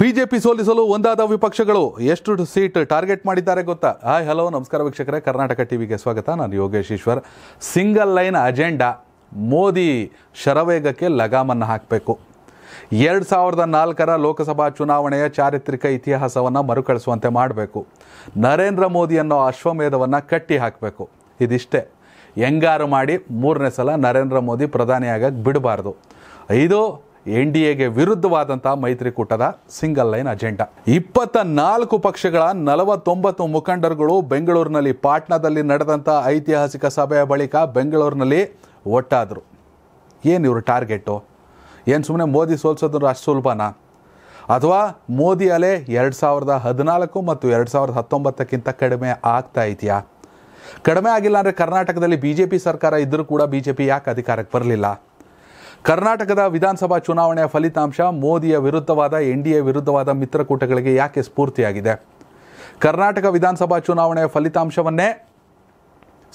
BJP ಸೋಲಿಸಲು ಒಂದಾದ ವಿಪಕ್ಷಗಳು ಎಷ್ಟು ಸೀಟ್ ಟಾರ್ಗೆಟ್ ಮಾಡಿದ್ದಾರೆ ಗೊತ್ತಾ ಹಾಯ್ ಹಲೋ ನಮಸ್ಕಾರ ವೀಕ್ಷಕರೇ ಕರ್ನಾಟಕ ಟಿವಿಗೆ ಸ್ವಾಗತ ನಾನು Yogesh Eshwar single line agenda Modi ಶರವೇಗಕ್ಕೆ ಲಗಾಮನ್ನು ಹಾಕಬೇಕು ಎರಡು ಸಾವಿರದ ನಾಲ್ಕರ ಲೋಕಸಭಾ ಚುನಾವಣೆಯ ಚಾರಿತ್ರಿಕ ಇತಿಹಾಸವನ್ನು ಮರುಕಳಿಸುವಂತೆ ಮಾಡಬೇಕು ನರೇಂದ್ರ ಮೋದಿ ಅನ್ನೋ ಅಶ್ವಮೇಧವನ್ನು ಕಟ್ಟಿ ಹಾಕಬೇಕು ಇದಿಷ್ಟೇ ಹೆಂಗಾರು ಮಾಡಿ ಮೂರನೇ ಸಲ ನರೇಂದ್ರ ಮೋದಿ ಪ್ರಧಾನಿಯಾಗಕ್ಕೆ ಬಿಡಬಾರ್ದು ಐದು ಎನ್ ಡಿ ಎಗೆ ವಿರುದ್ಧವಾದಂಥ ಮೈತ್ರಿಕೂಟದ ಸಿಂಗಲ್ ಲೈನ್ ಅಜೆಂಡಾ ಇಪ್ಪತ್ತ ನಾಲ್ಕು ಪಕ್ಷಗಳ ನಲವತ್ತೊಂಬತ್ತು ಮುಖಂಡರುಗಳು ಬೆಂಗಳೂರಿನಲ್ಲಿ ಪಾಟ್ನಾದಲ್ಲಿ ನಡೆದಂಥ ಐತಿಹಾಸಿಕ ಸಭೆಯ ಬಳಿಕ ಬೆಂಗಳೂರಿನಲ್ಲಿ ಒಟ್ಟಾದರು ಏನು ಇವರು ಟಾರ್ಗೆಟು ಏನು ಸುಮ್ಮನೆ ಮೋದಿ ಸೋಲ್ಸೋದ್ರೂ ಅಷ್ಟು ಸುಲಭನಾ ಅಥವಾ ಮೋದಿ ಅಲೆ ಎರಡು ಸಾವಿರದ ಹದಿನಾಲ್ಕು ಮತ್ತು ಎರಡು ಸಾವಿರದ ಹತ್ತೊಂಬತ್ತಕ್ಕಿಂತ ಕಡಿಮೆ ಆಗ್ತಾ ಇದೆಯಾ ಕಡಿಮೆ ಆಗಿಲ್ಲ ಅಂದರೆ ಕರ್ನಾಟಕದಲ್ಲಿ ಬಿ ಜೆ ಪಿ ಸರ್ಕಾರ ಇದ್ದರೂ ಕೂಡ ಬಿ ಜೆ ಪಿ ಯಾಕೆ ಅಧಿಕಾರಕ್ಕೆ ಬರಲಿಲ್ಲ ಕರ್ನಾಟಕದ ವಿಧಾನಸಭಾ ಚುನಾವಣೆಯ ಫಲಿತಾಂಶ ಮೋದಿಯ ವಿರುದ್ಧವಾದ ಎನ್ ಡಿ ಎ ವಿರುದ್ಧವಾದ ಮಿತ್ರಕೂಟಗಳಿಗೆ ಯಾಕೆ ಸ್ಫೂರ್ತಿಯಾಗಿದೆ ಕರ್ನಾಟಕ ವಿಧಾನಸಭಾ ಚುನಾವಣೆಯ ಫಲಿತಾಂಶವನ್ನೇ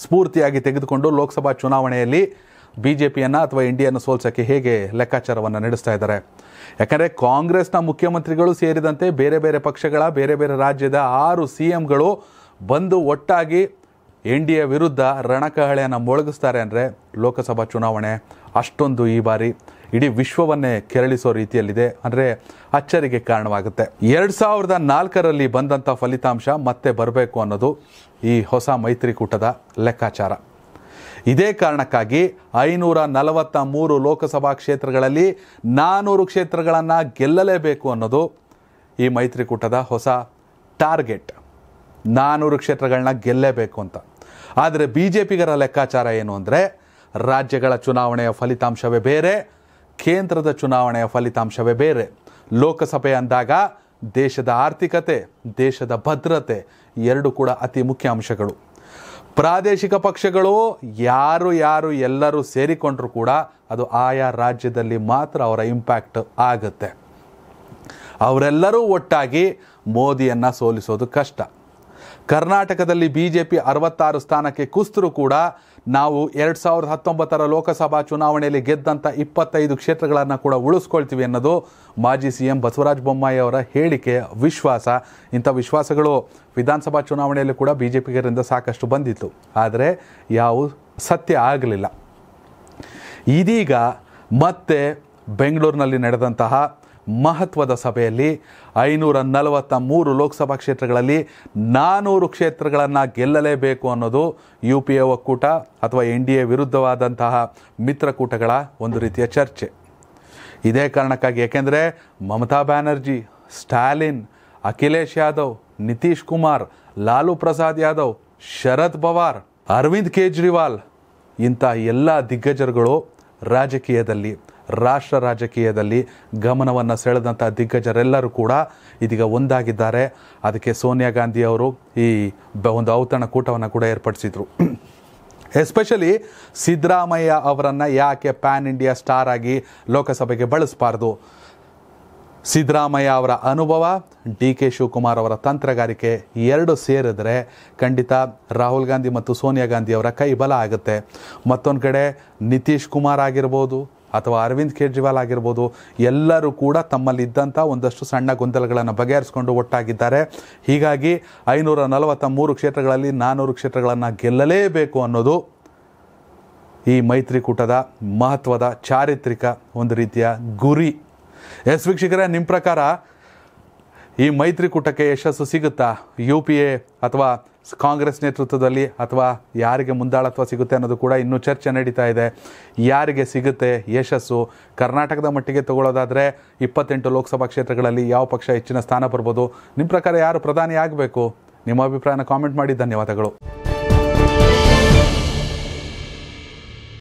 ಸ್ಫೂರ್ತಿಯಾಗಿ ತೆಗೆದುಕೊಂಡು ಲೋಕಸಭಾ ಚುನಾವಣೆಯಲ್ಲಿ ಬಿ ಜೆ ಪಿಯನ್ನು ಅಥವಾ ಎನ್ ಎನ್ನು ಸೋಲ್ಸೋಕ್ಕೆ ಹೇಗೆ ಲೆಕ್ಕಾಚಾರವನ್ನು ನಡೆಸ್ತಾ ಇದ್ದಾರೆ ಯಾಕಂದರೆ ಕಾಂಗ್ರೆಸ್ನ ಮುಖ್ಯಮಂತ್ರಿಗಳು ಸೇರಿದಂತೆ ಬೇರೆ ಬೇರೆ ಪಕ್ಷಗಳ ಬೇರೆ ಬೇರೆ ರಾಜ್ಯದ ಆರು ಸಿ ಎಂಗಳು ಬಂದು ಒಟ್ಟಾಗಿ ಎನ್ ಡಿ ಎ ವಿರುದ್ಧ ರಣಕಹಳೆಯನ್ನು ಮೊಳಗಿಸ್ತಾರೆ ಅಂದರೆ ಲೋಕಸಭಾ ಚುನಾವಣೆ ಅಷ್ಟೊಂದು ಈ ಬಾರಿ ಇಡೀ ವಿಶ್ವವನ್ನೇ ಕೆರಳಿಸೋ ರೀತಿಯಲ್ಲಿದೆ ಅಂದರೆ ಅಚ್ಚರಿಗೆ ಕಾರಣವಾಗುತ್ತೆ ಎರಡು ಸಾವಿರದ ನಾಲ್ಕರಲ್ಲಿ ಬಂದಂಥ ಫಲಿತಾಂಶ ಮತ್ತೆ ಬರಬೇಕು ಅನ್ನೋದು ಈ ಹೊಸ ಮೈತ್ರಿಕೂಟದ ಲೆಕ್ಕಾಚಾರ ಇದೇ ಕಾರಣಕ್ಕಾಗಿ ಐನೂರ ನಲವತ್ತ ಮೂರು ಲೋಕಸಭಾ ಕ್ಷೇತ್ರಗಳಲ್ಲಿ ನಾನ್ನೂರು ಕ್ಷೇತ್ರಗಳನ್ನು ಗೆಲ್ಲಲೇಬೇಕು ಅನ್ನೋದು ಈ ಮೈತ್ರಿಕೂಟದ ಹೊಸ ಟಾರ್ಗೆಟ್ ನಾನೂರು ಕ್ಷೇತ್ರಗಳನ್ನ ಗೆಲ್ಲೇಬೇಕು ಅಂತ ಆದರೆ ಬಿ ಜೆ ಪಿಗರ ಲೆಕ್ಕಾಚಾರ ಏನು ಅಂದರೆ ರಾಜ್ಯಗಳ ಚುನಾವಣೆಯ ಫಲಿತಾಂಶವೇ ಬೇರೆ ಕೇಂದ್ರದ ಚುನಾವಣೆಯ ಫಲಿತಾಂಶವೇ ಬೇರೆ ಲೋಕಸಭೆ ಅಂದಾಗ ದೇಶದ ಆರ್ಥಿಕತೆ ದೇಶದ ಭದ್ರತೆ ಎರಡು ಕೂಡ ಅತಿ ಮುಖ್ಯ ಅಂಶಗಳು ಪ್ರಾದೇಶಿಕ ಪಕ್ಷಗಳು ಯಾರು ಯಾರು ಎಲ್ಲರೂ ಸೇರಿಕೊಂಡರೂ ಕೂಡ ಅದು ಆಯಾ ರಾಜ್ಯದಲ್ಲಿ ಮಾತ್ರ ಅವರ ಇಂಪ್ಯಾಕ್ಟ್ ಆಗುತ್ತೆ ಅವರೆಲ್ಲರೂ ಒಟ್ಟಾಗಿ ಮೋದಿಯನ್ನು ಸೋಲಿಸೋದು ಕಷ್ಟ ಕರ್ನಾಟಕದಲ್ಲಿ ಬಿ ಜೆ ಪಿ ಅರವತ್ತಾರು ಸ್ಥಾನಕ್ಕೆ ಕುಸಿದರೂ ಕೂಡ ನಾವು ಎರಡು ಸಾವಿರದ ಹತ್ತೊಂಬತ್ತರ ಲೋಕಸಭಾ ಚುನಾವಣೆಯಲ್ಲಿ ಗೆದ್ದಂಥ ಇಪ್ಪತ್ತೈದು ಕ್ಷೇತ್ರಗಳನ್ನು ಕೂಡ ಉಳಿಸ್ಕೊಳ್ತೀವಿ ಅನ್ನೋದು ಮಾಜಿ ಸಿ ಎಂ ಬಸವರಾಜ ಬೊಮ್ಮಾಯಿ ಅವರ ಹೇಳಿಕೆ ವಿಶ್ವಾಸ ಇಂಥ ವಿಶ್ವಾಸಗಳು ವಿಧಾನಸಭಾ ಚುನಾವಣೆಯಲ್ಲಿ ಕೂಡ ಬಿ ಜೆ ಪಿಗರಿಂದ ಸಾಕಷ್ಟು ಬಂದಿತ್ತು ಆದರೆ ಯಾವ ಸತ್ಯ ಆಗಲಿಲ್ಲ ಇದೀಗ ಮತ್ತೆ ಬೆಂಗಳೂರಿನಲ್ಲಿ ನಡೆದಂತಹ ಮಹತ್ವದ ಸಭೆಯಲ್ಲಿ ಐನೂರ ನಲವತ್ತ ಮೂರು ಲೋಕಸಭಾ ಕ್ಷೇತ್ರಗಳಲ್ಲಿ ನಾನೂರು ಕ್ಷೇತ್ರಗಳನ್ನು ಗೆಲ್ಲಲೇಬೇಕು ಅನ್ನೋದು ಯು ಪಿ ಎ ಒಕ್ಕೂಟ ಅಥವಾ ಎನ್ ಡಿ ಎ ವಿರುದ್ಧವಾದಂತಹ ಮಿತ್ರಕೂಟಗಳ ಒಂದು ರೀತಿಯ ಚರ್ಚೆ ಇದೇ ಕಾರಣಕ್ಕಾಗಿ ಏಕೆಂದರೆ ಮಮತಾ ಬ್ಯಾನರ್ಜಿ ಸ್ಟಾಲಿನ್ ಅಖಿಲೇಶ್ ಯಾದವ್ ನಿತೀಶ್ ಕುಮಾರ್ ಲಾಲು ಪ್ರಸಾದ್ ಯಾದವ್ ಶರದ್ ಪವಾರ್ ಅರವಿಂದ್ ಕೇಜ್ರಿವಾಲ್ ಇಂಥ ಎಲ್ಲ ದಿಗ್ಗಜರುಗಳು ರಾಜಕೀಯದಲ್ಲಿ ರಾಷ್ಟ್ರ ರಾಜಕೀಯದಲ್ಲಿ ಗಮನವನ್ನು ಸೆಳೆದಂಥ ದಿಗ್ಗಜರೆಲ್ಲರೂ ಕೂಡ ಇದೀಗ ಒಂದಾಗಿದ್ದಾರೆ ಅದಕ್ಕೆ ಸೋನಿಯಾ ಗಾಂಧಿ ಅವರು ಈ ಒಂದು ಔತಣ ಕೂಟವನ್ನು ಕೂಡ ಏರ್ಪಡಿಸಿದರು ಎಸ್ಪೆಷಲಿ ಸಿದ್ದರಾಮಯ್ಯ ಅವರನ್ನು ಯಾಕೆ ಪ್ಯಾನ್ ಇಂಡಿಯಾ ಸ್ಟಾರ್ ಆಗಿ ಲೋಕಸಭೆಗೆ ಬಳಸಬಾರ್ದು ಸಿದ್ದರಾಮಯ್ಯ ಅವರ ಅನುಭವ ಡಿ ಕೆ ಶಿವಕುಮಾರ್ ಅವರ ತಂತ್ರಗಾರಿಕೆ ಎರಡು ಸೇರಿದರೆ ಖಂಡಿತ ರಾಹುಲ್ ಗಾಂಧಿ ಮತ್ತು ಸೋನಿಯಾ ಗಾಂಧಿ ಅವರ ಕೈ ಬಲ ಆಗುತ್ತೆ ಮತ್ತೊಂದು ಕಡೆ ನಿತೀಶ್ ಕುಮಾರ್ ಆಗಿರ್ಬೋದು ಅಥವಾ ಅರವಿಂದ್ ಕೇಜ್ರಿವಾಲ್ ಆಗಿರ್ಬೋದು ಎಲ್ಲರೂ ಕೂಡ ತಮ್ಮಲ್ಲಿದ್ದಂಥ ಒಂದಷ್ಟು ಸಣ್ಣ ಗೊಂದಲಗಳನ್ನು ಬಗೆಹರಿಸಿಕೊಂಡು ಒಟ್ಟಾಗಿದ್ದಾರೆ ಹೀಗಾಗಿ ಐನೂರ ನಲವತ್ತ ಮೂರು ಕ್ಷೇತ್ರಗಳಲ್ಲಿ ನಾನ್ನೂರು ಕ್ಷೇತ್ರಗಳನ್ನು ಗೆಲ್ಲಲೇಬೇಕು ಅನ್ನೋದು ಈ ಮೈತ್ರಿಕೂಟದ ಮಹತ್ವದ ಚಾರಿತ್ರಿಕ ಒಂದು ರೀತಿಯ ಗುರಿ ಎಸ್ ವೀಕ್ಷಕರೇ ನಿಮ್ಮ ಪ್ರಕಾರ ಈ ಮೈತ್ರಿಕೂಟಕ್ಕೆ ಯಶಸ್ಸು ಸಿಗುತ್ತಾ ಯು ಪಿ ಎ ಅಥವಾ ಕಾಂಗ್ರೆಸ್ ನೇತೃತ್ವದಲ್ಲಿ ಅಥವಾ ಯಾರಿಗೆ ಮುಂದಾಳತ್ವ ಸಿಗುತ್ತೆ ಅನ್ನೋದು ಕೂಡ ಇನ್ನೂ ಚರ್ಚೆ ನಡೀತಾ ಇದೆ ಯಾರಿಗೆ ಸಿಗುತ್ತೆ ಯಶಸ್ಸು ಕರ್ನಾಟಕದ ಮಟ್ಟಿಗೆ ತಗೊಳ್ಳೋದಾದರೆ ಇಪ್ಪತ್ತೆಂಟು ಲೋಕಸಭಾ ಕ್ಷೇತ್ರಗಳಲ್ಲಿ ಯಾವ ಪಕ್ಷ ಹೆಚ್ಚಿನ ಸ್ಥಾನ ಬರ್ಬೋದು ನಿಮ್ಮ ಪ್ರಕಾರ ಯಾರು ಪ್ರಧಾನಿ ಆಗಬೇಕು ನಿಮ್ಮ ಅಭಿಪ್ರಾಯನ ಕಾಮೆಂಟ್ ಮಾಡಿ ಧನ್ಯವಾದಗಳು